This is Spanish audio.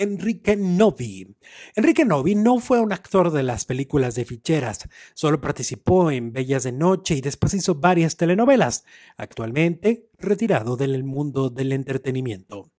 Enrique Novi. Enrique Novi no fue un actor de las películas de ficheras, solo participó en Bellas de Noche y después hizo varias telenovelas, actualmente retirado del mundo del entretenimiento.